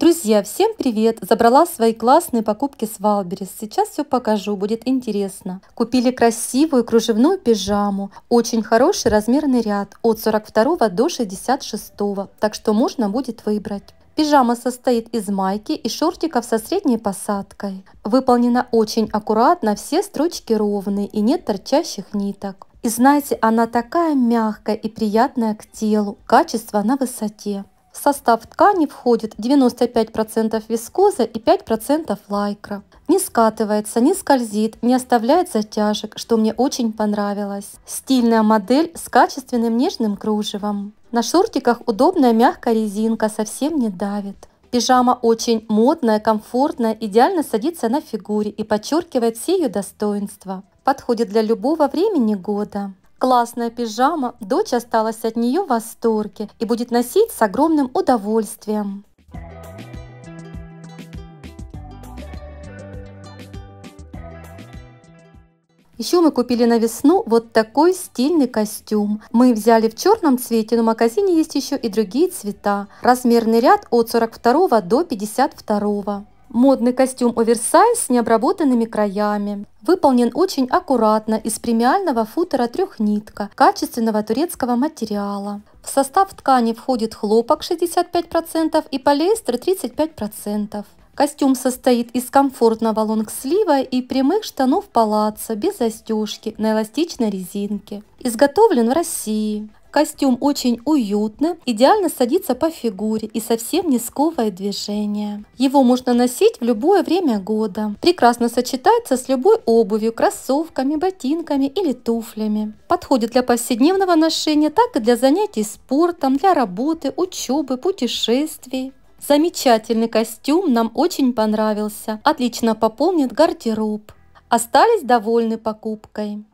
Друзья, всем привет! Забрала свои классные покупки с Валберес. Сейчас все покажу, будет интересно. Купили красивую кружевную пижаму. Очень хороший размерный ряд от 42 до 66, так что можно будет выбрать. Пижама состоит из майки и шортиков со средней посадкой. Выполнена очень аккуратно, все строчки ровные и нет торчащих ниток. И знаете, она такая мягкая и приятная к телу, качество на высоте. В состав ткани входит 95% вискоза и 5% лайкра. Не скатывается, не скользит, не оставляет затяжек, что мне очень понравилось. Стильная модель с качественным нежным кружевом. На шортиках удобная мягкая резинка, совсем не давит. Пижама очень модная, комфортная, идеально садится на фигуре и подчеркивает все ее достоинства. Подходит для любого времени года. Классная пижама, дочь осталась от нее в восторге и будет носить с огромным удовольствием. Еще мы купили на весну вот такой стильный костюм. Мы взяли в черном цвете, но в магазине есть еще и другие цвета. Размерный ряд от 42 до 52. Модный костюм оверсайз с необработанными краями. Выполнен очень аккуратно из премиального футера трехнитка качественного турецкого материала. В состав ткани входит хлопок 65% и полиэстер 35%. Костюм состоит из комфортного лонгслива и прямых штанов палаца без застежки на эластичной резинке. Изготовлен в России. Костюм очень уютно, идеально садится по фигуре и совсем не сковывает движение. Его можно носить в любое время года. Прекрасно сочетается с любой обувью, кроссовками, ботинками или туфлями. Подходит для повседневного ношения, так и для занятий спортом, для работы, учебы, путешествий. Замечательный костюм нам очень понравился. Отлично пополнит гардероб. Остались довольны покупкой.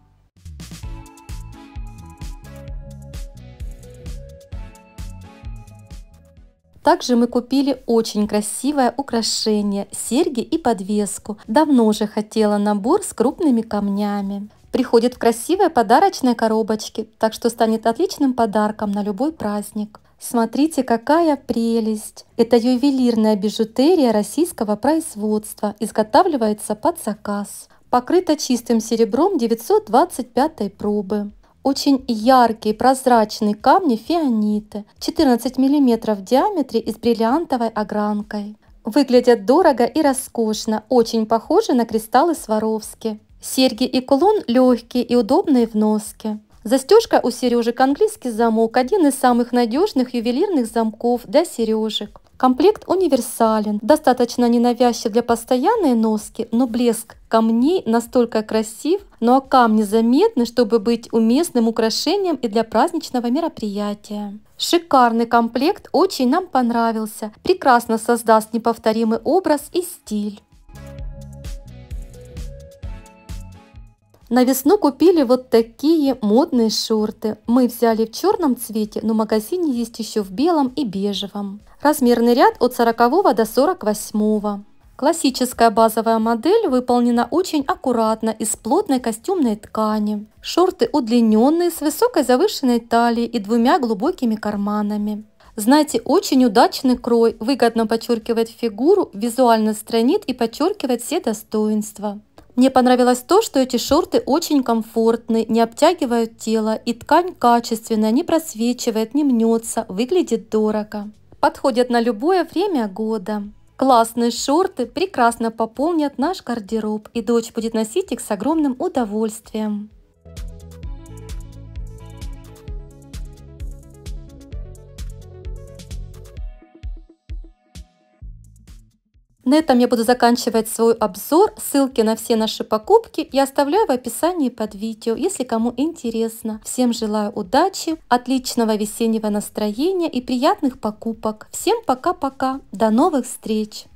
Также мы купили очень красивое украшение, серьги и подвеску. Давно уже хотела набор с крупными камнями. Приходит в красивой подарочной коробочке, так что станет отличным подарком на любой праздник. Смотрите, какая прелесть! Это ювелирная бижутерия российского производства, изготавливается под заказ. Покрыта чистым серебром 925 пробы очень яркие прозрачные камни фианиты 14 мм в диаметре и с бриллиантовой огранкой. Выглядят дорого и роскошно, очень похожи на кристаллы Сваровски. Серьги и кулон легкие и удобные в носке. Застежка у сережек английский замок – один из самых надежных ювелирных замков для сережек. Комплект универсален, достаточно ненавязчив для постоянной носки, но блеск камней настолько красив, ну а камни заметны, чтобы быть уместным украшением и для праздничного мероприятия. Шикарный комплект очень нам понравился, прекрасно создаст неповторимый образ и стиль. На весну купили вот такие модные шорты. Мы взяли в черном цвете, но в магазине есть еще в белом и бежевом. Размерный ряд от 40 до 48. Классическая базовая модель выполнена очень аккуратно из плотной костюмной ткани. Шорты удлиненные с высокой завышенной талией и двумя глубокими карманами. Знаете, очень удачный крой, выгодно подчеркивает фигуру, визуально странит и подчеркивает все достоинства. Мне понравилось то, что эти шорты очень комфортны, не обтягивают тело и ткань качественная, не просвечивает, не мнется, выглядит дорого. Подходят на любое время года. Классные шорты прекрасно пополнят наш гардероб, и дочь будет носить их с огромным удовольствием. На этом я буду заканчивать свой обзор. Ссылки на все наши покупки я оставляю в описании под видео, если кому интересно. Всем желаю удачи, отличного весеннего настроения и приятных покупок. Всем пока-пока. До новых встреч!